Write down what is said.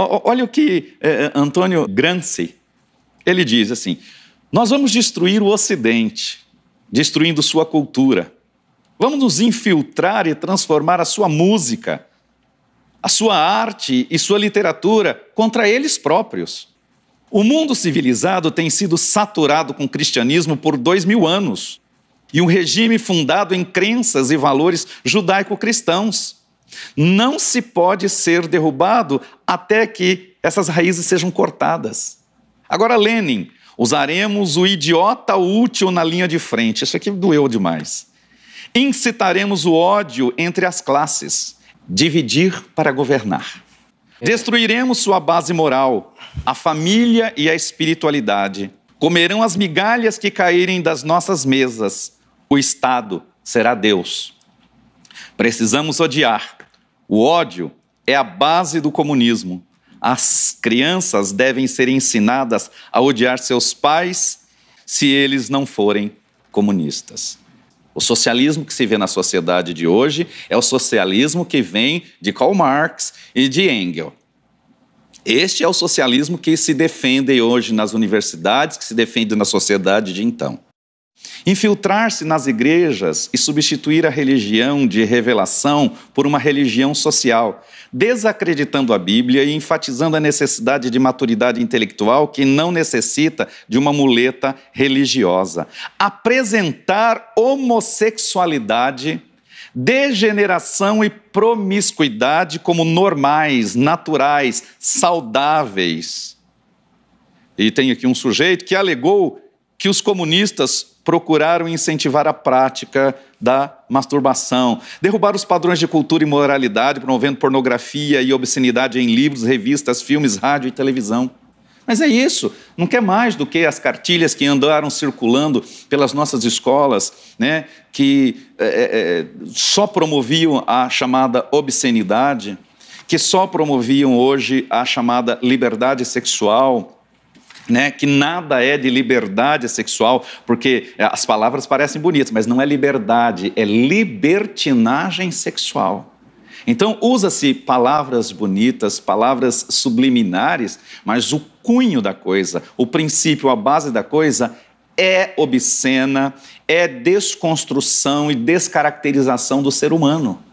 Olha o que é, é, Antônio Gramsci, ele diz assim, nós vamos destruir o Ocidente, destruindo sua cultura. Vamos nos infiltrar e transformar a sua música, a sua arte e sua literatura contra eles próprios. O mundo civilizado tem sido saturado com cristianismo por dois mil anos e um regime fundado em crenças e valores judaico-cristãos. Não se pode ser derrubado até que essas raízes sejam cortadas. Agora, Lenin, usaremos o idiota útil na linha de frente. Isso aqui doeu demais. Incitaremos o ódio entre as classes. Dividir para governar. Destruiremos sua base moral, a família e a espiritualidade. Comerão as migalhas que caírem das nossas mesas. O Estado será Deus. Precisamos odiar. O ódio é a base do comunismo. As crianças devem ser ensinadas a odiar seus pais se eles não forem comunistas. O socialismo que se vê na sociedade de hoje é o socialismo que vem de Karl Marx e de Engels. Este é o socialismo que se defende hoje nas universidades, que se defende na sociedade de então. Infiltrar-se nas igrejas e substituir a religião de revelação por uma religião social, desacreditando a Bíblia e enfatizando a necessidade de maturidade intelectual que não necessita de uma muleta religiosa. Apresentar homossexualidade degeneração e promiscuidade como normais, naturais, saudáveis. E tem aqui um sujeito que alegou que os comunistas procuraram incentivar a prática da masturbação, derrubar os padrões de cultura e moralidade, promovendo pornografia e obscenidade em livros, revistas, filmes, rádio e televisão. Mas é isso, não quer mais do que as cartilhas que andaram circulando pelas nossas escolas, né, que é, é, é só promoviam a chamada obscenidade, que só promoviam hoje a chamada liberdade sexual, né, que nada é de liberdade sexual, porque eh, as palavras parecem bonitas, mas não é liberdade, é libertinagem sexual. Então, usa-se palavras bonitas, palavras subliminares, mas o cunho da coisa, o princípio, a base da coisa é obscena, é desconstrução e descaracterização do ser humano.